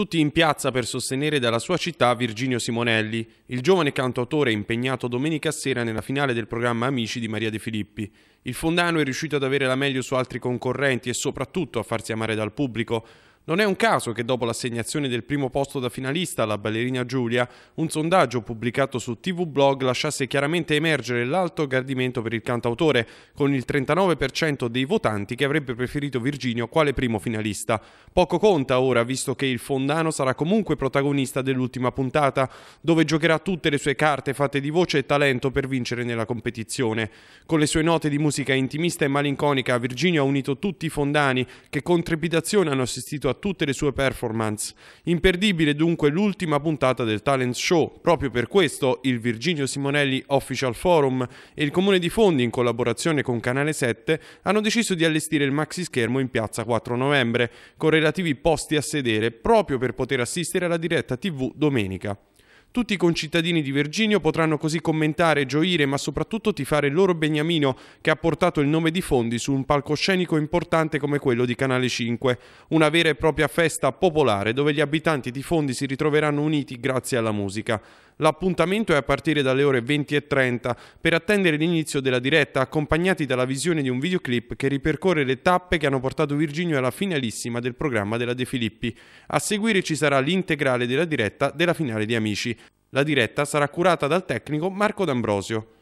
tutti in piazza per sostenere dalla sua città Virginio Simonelli, il giovane cantautore impegnato domenica sera nella finale del programma Amici di Maria De Filippi. Il fondano è riuscito ad avere la meglio su altri concorrenti e soprattutto a farsi amare dal pubblico, non è un caso che dopo l'assegnazione del primo posto da finalista alla ballerina Giulia, un sondaggio pubblicato su TV Blog lasciasse chiaramente emergere l'alto gradimento per il cantautore, con il 39% dei votanti che avrebbe preferito Virginio quale primo finalista. Poco conta ora, visto che il fondano sarà comunque protagonista dell'ultima puntata, dove giocherà tutte le sue carte fatte di voce e talento per vincere nella competizione. Con le sue note di musica intimista e malinconica, Virginio ha unito tutti i fondani che con trepidazione hanno assistito a tutte le sue performance. Imperdibile dunque l'ultima puntata del talent show, proprio per questo il Virginio Simonelli Official Forum e il Comune di Fondi in collaborazione con Canale 7 hanno deciso di allestire il maxi schermo in piazza 4 novembre, con relativi posti a sedere proprio per poter assistere alla diretta tv domenica. Tutti i concittadini di Virginio potranno così commentare, gioire, ma soprattutto tifare il loro Beniamino che ha portato il nome di Fondi su un palcoscenico importante come quello di Canale 5. Una vera e propria festa popolare dove gli abitanti di Fondi si ritroveranno uniti grazie alla musica. L'appuntamento è a partire dalle ore 20.30 per attendere l'inizio della diretta accompagnati dalla visione di un videoclip che ripercorre le tappe che hanno portato Virginio alla finalissima del programma della De Filippi. A seguire ci sarà l'integrale della diretta della finale di Amici. La diretta sarà curata dal tecnico Marco D'Ambrosio.